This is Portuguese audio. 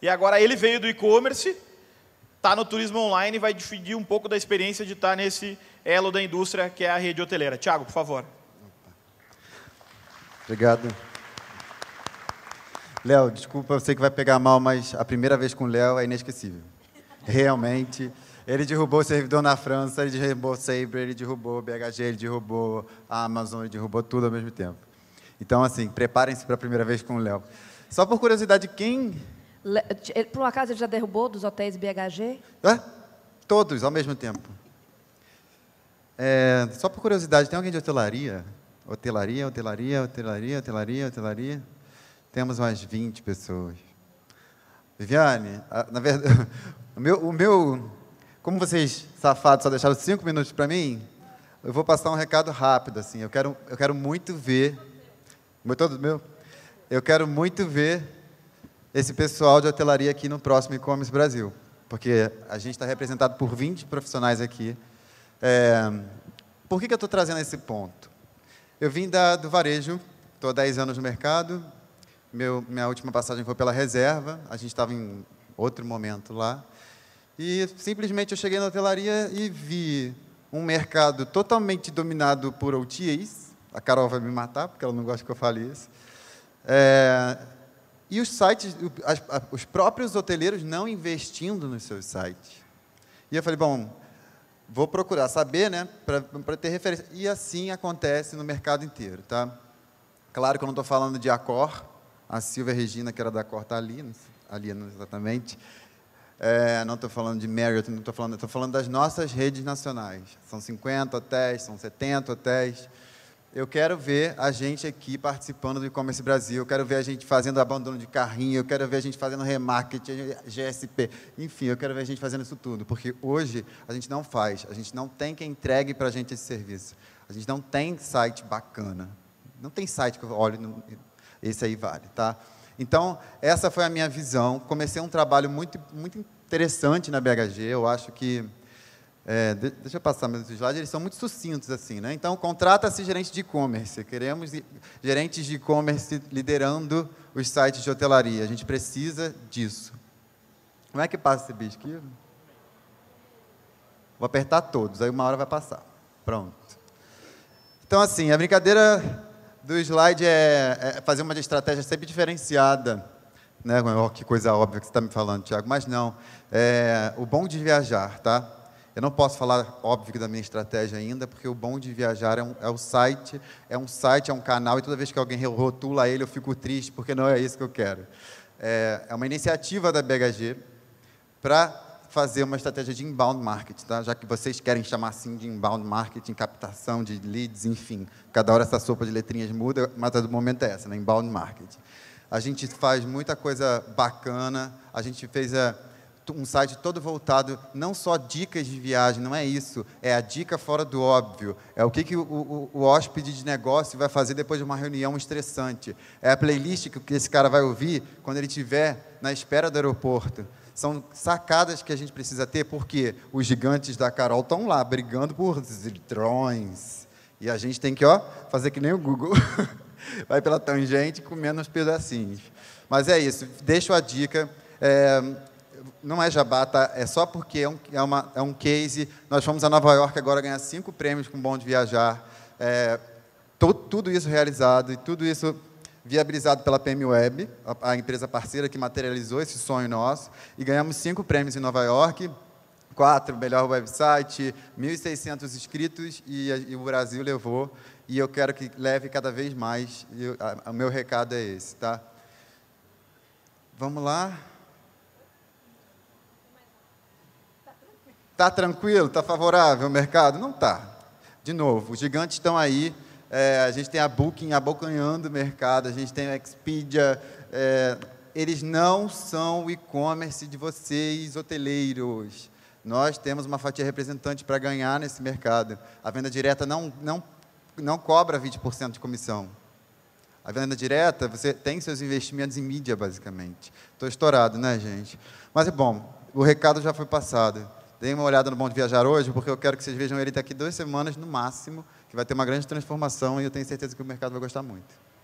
E agora ele veio do e-commerce, está no turismo online e vai dividir um pouco da experiência de estar tá nesse elo da indústria, que é a rede hoteleira. Tiago, por favor. Obrigado. Léo, desculpa, eu sei que vai pegar mal, mas a primeira vez com o Léo é inesquecível. Realmente. Ele derrubou o servidor na França, ele derrubou o Sabre, ele derrubou o BHG, ele derrubou a Amazon, ele derrubou tudo ao mesmo tempo. Então, assim, preparem-se para a primeira vez com o Léo. Só por curiosidade, quem eh, por um acaso ele já derrubou dos hotéis BHG? É? Todos, ao mesmo tempo. É, só por curiosidade, tem alguém de hotelaria? Hotelaria, hotelaria, hotelaria, hotelaria, hotelaria. Temos umas 20 pessoas. Viviane, a, na verdade, o meu, o meu. Como vocês, safados, só deixaram cinco minutos para mim, eu vou passar um recado rápido, assim. Eu quero, eu quero muito ver. Meu todo meu? Eu quero muito ver esse pessoal de hotelaria aqui no próximo e-commerce Brasil, porque a gente está representado por 20 profissionais aqui. É, por que, que eu estou trazendo esse ponto? Eu vim da, do varejo, estou há 10 anos no mercado, meu, minha última passagem foi pela reserva, a gente estava em outro momento lá, e simplesmente eu cheguei na hotelaria e vi um mercado totalmente dominado por OTAs, a Carol vai me matar, porque ela não gosta que eu fale isso, é, e os sites, os próprios hoteleiros não investindo nos seus sites. E eu falei, bom, vou procurar saber, né, para ter referência. E assim acontece no mercado inteiro, tá? Claro que eu não estou falando de Acor, a Silvia Regina, que era da Acor, está ali, ali exatamente. É, não estou falando de Marriott, não estou falando, estou falando das nossas redes nacionais. São 50 hotéis, são 70 hotéis. Eu quero ver a gente aqui participando do e-commerce Brasil, eu quero ver a gente fazendo abandono de carrinho, eu quero ver a gente fazendo remarketing, GSP, enfim, eu quero ver a gente fazendo isso tudo, porque hoje a gente não faz, a gente não tem quem entregue para a gente esse serviço, a gente não tem site bacana, não tem site que eu olho, esse aí vale, tá? Então, essa foi a minha visão, comecei um trabalho muito, muito interessante na BHG, eu acho que é, deixa eu passar meus slides, eles são muito sucintos assim, né? Então, contrata-se gerente de e-commerce. Queremos gerentes de e-commerce liderando os sites de hotelaria. A gente precisa disso. Como é que passa esse bicho aqui? Vou apertar todos, aí uma hora vai passar. Pronto. Então, assim, a brincadeira do slide é, é fazer uma estratégia sempre diferenciada. Né? Oh, que coisa óbvia que você está me falando, Tiago, mas não. É, o bom de viajar, tá? Eu não posso falar, óbvio, da minha estratégia ainda, porque o bom de viajar é, um, é, o site, é um site, é um canal, e toda vez que alguém rotula ele, eu fico triste, porque não é isso que eu quero. É, é uma iniciativa da BHG para fazer uma estratégia de inbound marketing, tá? já que vocês querem chamar assim de inbound marketing, captação de leads, enfim. Cada hora essa sopa de letrinhas muda, mas a do momento é essa, né? inbound marketing. A gente faz muita coisa bacana, a gente fez a um site todo voltado, não só dicas de viagem, não é isso, é a dica fora do óbvio, é o que, que o, o, o hóspede de negócio vai fazer depois de uma reunião estressante, é a playlist que esse cara vai ouvir quando ele estiver na espera do aeroporto. São sacadas que a gente precisa ter, porque os gigantes da Carol estão lá brigando por drones. E a gente tem que ó, fazer que nem o Google. vai pela tangente com menos pedacinhos. Mas é isso, deixo a dica. É, não é Jabata, tá? é só porque é um, é, uma, é um case. Nós fomos a Nova York agora ganhar cinco prêmios com Bom de Viajar. É, to, tudo isso realizado e tudo isso viabilizado pela PM Web, a, a empresa parceira que materializou esse sonho nosso. E ganhamos cinco prêmios em Nova York, quatro, melhor website, 1.600 inscritos e, e, o Brasil levou. E eu quero que leve cada vez mais. E, a, a, o meu recado é esse, tá? Vamos lá. Está tranquilo? Está favorável o mercado? Não está. De novo, os gigantes estão aí. É, a gente tem a Booking abocanhando o mercado, a gente tem a Expedia. É, eles não são o e-commerce de vocês, hoteleiros. Nós temos uma fatia representante para ganhar nesse mercado. A venda direta não, não, não cobra 20% de comissão. A venda direta, você tem seus investimentos em mídia, basicamente. Estou estourado, né, gente? Mas é bom, o recado já foi passado. Deem uma olhada no Bom de Viajar hoje, porque eu quero que vocês vejam ele daqui duas semanas, no máximo, que vai ter uma grande transformação e eu tenho certeza que o mercado vai gostar muito.